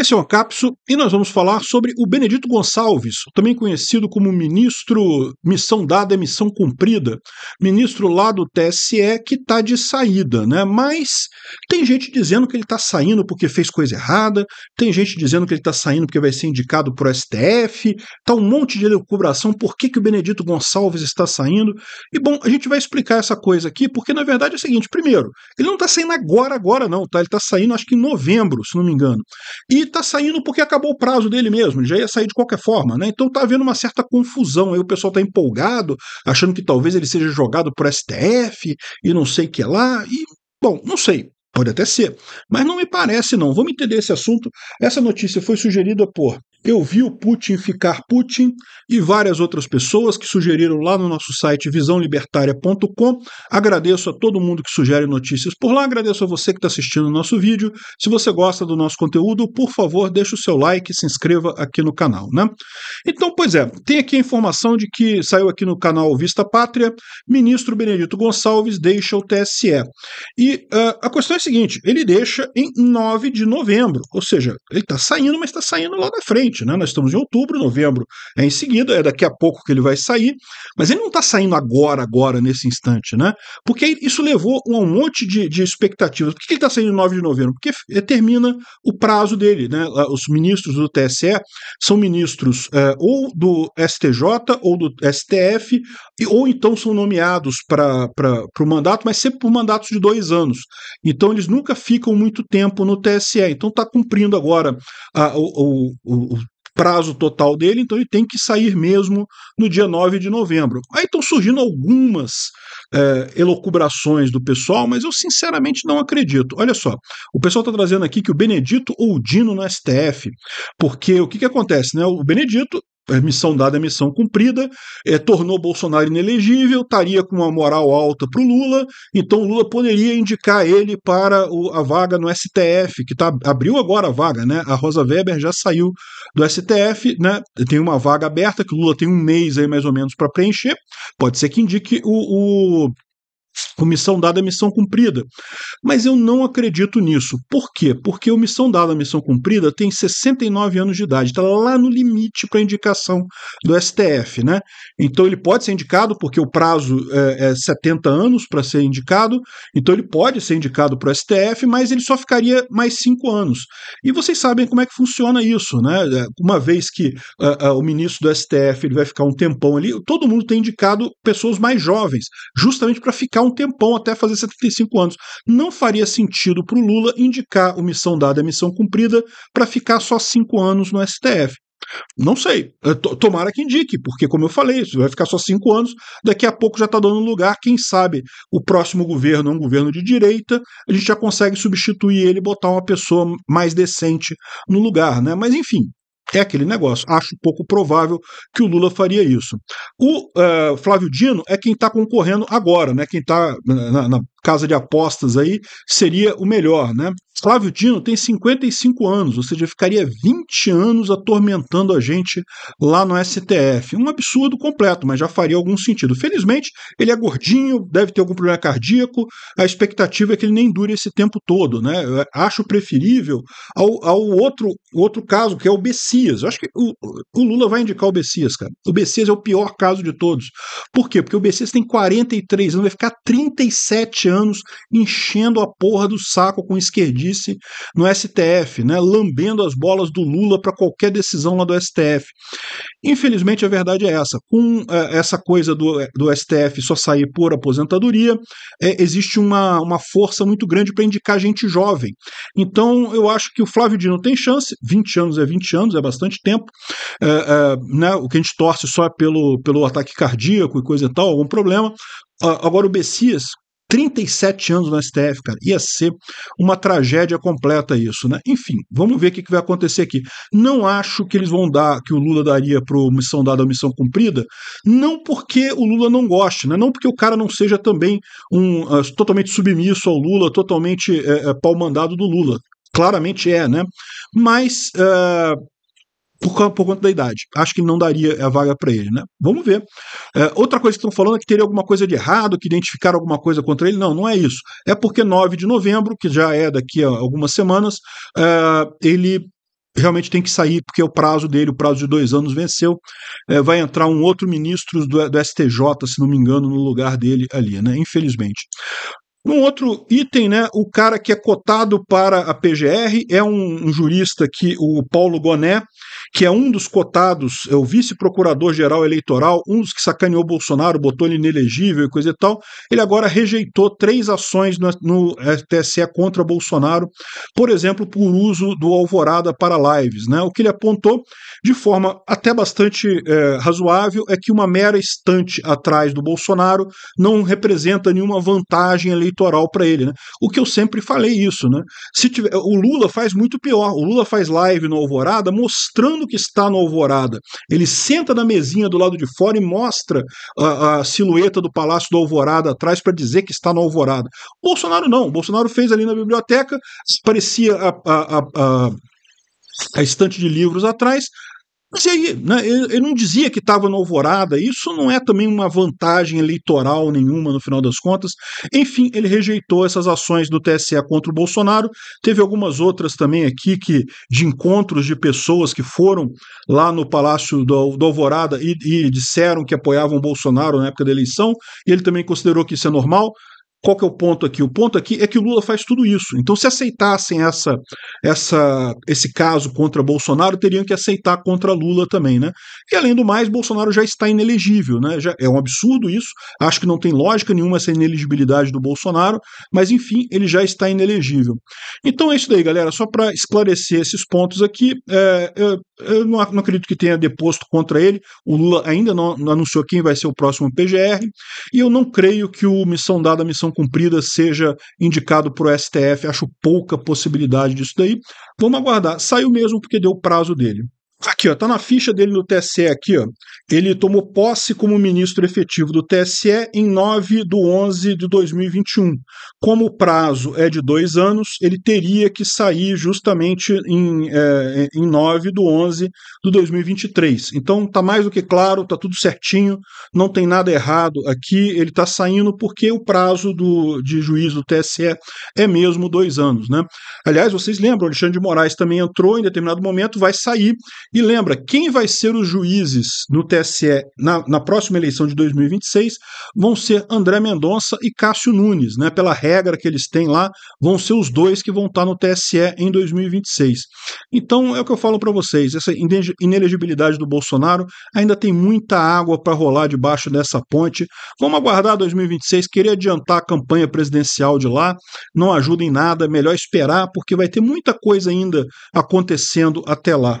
Esse é o Capso e nós vamos falar sobre o Benedito Gonçalves, também conhecido como ministro Missão Dada é Missão Cumprida, ministro lá do TSE que está de saída, né? Mas tem gente dizendo que ele está saindo porque fez coisa errada, tem gente dizendo que ele está saindo porque vai ser indicado para o STF, tá um monte de elucubração por que, que o Benedito Gonçalves está saindo. E bom, a gente vai explicar essa coisa aqui porque na verdade é o seguinte: primeiro, ele não está saindo agora, agora não, tá? Ele está saindo acho que em novembro, se não me engano. E está saindo porque acabou o prazo dele mesmo, já ia sair de qualquer forma, né? Então tá havendo uma certa confusão. Aí o pessoal está empolgado, achando que talvez ele seja jogado por STF e não sei o que lá. E, bom, não sei. Pode até ser, mas não me parece não. Vamos entender esse assunto. Essa notícia foi sugerida por eu vi o Putin ficar Putin e várias outras pessoas que sugeriram lá no nosso site visãolibertaria.com. Agradeço a todo mundo que sugere notícias por lá, agradeço a você que está assistindo o nosso vídeo. Se você gosta do nosso conteúdo, por favor, deixe o seu like e se inscreva aqui no canal, né? Então, pois é, tem aqui a informação de que saiu aqui no canal Vista Pátria, ministro Benedito Gonçalves deixa o TSE. E uh, a questão é a seguinte, ele deixa em 9 de novembro, ou seja, ele está saindo, mas está saindo lá na frente recente, né? Nós estamos em outubro, novembro é em seguida, é daqui a pouco que ele vai sair, mas ele não está saindo agora, agora, nesse instante, né? Porque isso levou a um monte de, de expectativas. Por que ele está saindo em 9 de novembro? Porque termina o prazo dele, né? Os ministros do TSE são ministros é, ou do STJ ou do STF, ou então são nomeados para o mandato, mas sempre por mandatos de dois anos. Então eles nunca ficam muito tempo no TSE. Então está cumprindo agora a, o, o, o, prazo total dele, então ele tem que sair mesmo no dia 9 de novembro. Aí estão surgindo algumas é, elocubrações do pessoal, mas eu sinceramente não acredito. Olha só, o pessoal está trazendo aqui que o Benedito ou o Dino no STF, porque o que, que acontece? Né? O Benedito a missão dada é missão cumprida, é, tornou Bolsonaro inelegível, estaria com uma moral alta para o Lula, então Lula poderia indicar ele para o, a vaga no STF, que tá, abriu agora a vaga, né? A Rosa Weber já saiu do STF, né? Tem uma vaga aberta que o Lula tem um mês aí mais ou menos para preencher. Pode ser que indique o, o Missão dada, é missão cumprida. Mas eu não acredito nisso. Por quê? Porque o Missão Dada, Missão Cumprida tem 69 anos de idade, está lá no limite para indicação do STF. Né? Então ele pode ser indicado, porque o prazo é, é 70 anos para ser indicado, então ele pode ser indicado para o STF, mas ele só ficaria mais 5 anos. E vocês sabem como é que funciona isso. Né? É, uma vez que uh, uh, o ministro do STF ele vai ficar um tempão ali, todo mundo tem indicado pessoas mais jovens, justamente para ficar um tempão tempão até fazer 75 anos. Não faria sentido para o Lula indicar o missão dada, a missão cumprida, para ficar só cinco anos no STF. Não sei. Tomara que indique, porque, como eu falei, vai ficar só cinco anos, daqui a pouco já está dando lugar. Quem sabe o próximo governo é um governo de direita, a gente já consegue substituir ele e botar uma pessoa mais decente no lugar, né? Mas enfim, é aquele negócio. Acho pouco provável que o Lula faria isso. O uh, Flávio Dino é quem está concorrendo agora, né? Quem está na, na, casa de apostas aí, seria o melhor, né? Flávio Dino tem 55 anos, ou seja, ficaria 20 anos atormentando a gente lá no STF. Um absurdo completo, mas já faria algum sentido. Felizmente, ele é gordinho, deve ter algum problema cardíaco, a expectativa é que ele nem dure esse tempo todo, né? Eu acho preferível ao, ao outro, outro caso, que é o Bessias. Eu acho que o, o Lula vai indicar o Bessias, cara. O Bessias é o pior caso de todos. Por quê? Porque o Bessias tem 43 anos, vai ficar 37 anos enchendo a porra do saco com esquerdice no STF, né, lambendo as bolas do Lula para qualquer decisão lá do STF. Infelizmente a verdade é essa, com é, essa coisa do, é, do STF só sair por aposentadoria, é, existe uma, uma força muito grande para indicar gente jovem. Então eu acho que o Flávio Dino tem chance, 20 anos é 20 anos, é bastante tempo, é, é, né, o que a gente torce só é pelo, pelo ataque cardíaco e coisa e tal, algum problema. Agora, o Bessias, 37 anos no STF, cara. Ia ser uma tragédia completa isso, né? Enfim, vamos ver o que vai acontecer aqui. Não acho que eles vão dar, que o Lula daria pro missão dada ou missão cumprida, não porque o Lula não goste, né? Não porque o cara não seja também um uh, totalmente submisso ao Lula, totalmente uh, pau mandado do Lula. Claramente é, né? Mas uh, por, por conta da idade. Acho que não daria é, a vaga para ele, né? Vamos ver. É, outra coisa que estão falando é que teria alguma coisa de errado, que identificaram alguma coisa contra ele. Não, não é isso. É porque 9 de novembro, que já é daqui a algumas semanas, é, ele realmente tem que sair, porque o prazo dele, o prazo de dois anos, venceu. É, vai entrar um outro ministro do, do STJ, se não me engano, no lugar dele ali, né? Infelizmente. Um outro item, né? O cara que é cotado para a PGR é um, um jurista que o Paulo Goné, que é um dos cotados, é o vice-procurador-geral eleitoral, um dos que sacaneou Bolsonaro, botou ele inelegível e coisa e tal. Ele agora rejeitou três ações no, no TSE contra Bolsonaro, por exemplo, por uso do Alvorada para lives. Né? O que ele apontou, de forma até bastante é, razoável, é que uma mera estante atrás do Bolsonaro não representa nenhuma vantagem eleitoral para ele. Né? O que eu sempre falei isso. Né? Se tiver, o Lula faz muito pior. O Lula faz live no Alvorada mostrando que está no Alvorada. Ele senta na mesinha do lado de fora e mostra a, a silhueta do Palácio do Alvorada atrás para dizer que está no Alvorada. Bolsonaro não. Bolsonaro fez ali na biblioteca, parecia a, a, a a estante de livros atrás, mas aí, né, ele não dizia que estava no alvorada, isso não é também uma vantagem eleitoral nenhuma no final das contas. Enfim, ele rejeitou essas ações do TSE contra o Bolsonaro. Teve algumas outras também aqui que de encontros de pessoas que foram lá no Palácio do, do Alvorada e, e disseram que apoiavam o Bolsonaro na época da eleição, e ele também considerou que isso é normal. Qual que é o ponto aqui? O ponto aqui é que o Lula faz tudo isso. Então, se aceitassem essa, essa, esse caso contra Bolsonaro, teriam que aceitar contra Lula também, né? E além do mais, Bolsonaro já está inelegível, né? Já é um absurdo isso. Acho que não tem lógica nenhuma essa ineligibilidade do Bolsonaro, mas enfim, ele já está inelegível. Então é isso daí, galera. Só para esclarecer esses pontos aqui, é, eu, eu não, não acredito que tenha deposto contra ele. O Lula ainda não, não anunciou quem vai ser o próximo PGR, e eu não creio que o Missão Dada, Missão cumprida seja indicado para o STF. Acho pouca possibilidade disso daí. Vamos aguardar. Saiu mesmo porque deu o prazo dele. Aqui, ó, tá na ficha dele no TSE aqui, ó. Ele tomou posse como ministro efetivo do TSE em 9 de 11 de 2021. Como o prazo é de dois anos, ele teria que sair justamente em, é, em 9 de 11 de 2023. Então tá mais do que claro, tá tudo certinho, não tem nada errado aqui. Ele tá saindo porque o prazo do, de juízo do TSE é mesmo dois anos, né? Aliás, vocês lembram, Alexandre de Moraes também entrou em determinado momento, vai sair e lembra, quem vai ser os juízes no TSE na, na próxima eleição de 2026 vão ser André Mendonça e Cássio Nunes, né? Pela regra que eles têm lá, vão ser os dois que vão estar no TSE em 2026. Então é o que eu falo para vocês, essa inelegibilidade do Bolsonaro ainda tem muita água para rolar debaixo dessa ponte. Vamos aguardar 2026, querer adiantar a campanha presidencial de lá, não ajuda em nada, é melhor esperar porque vai ter muita coisa ainda acontecendo até lá.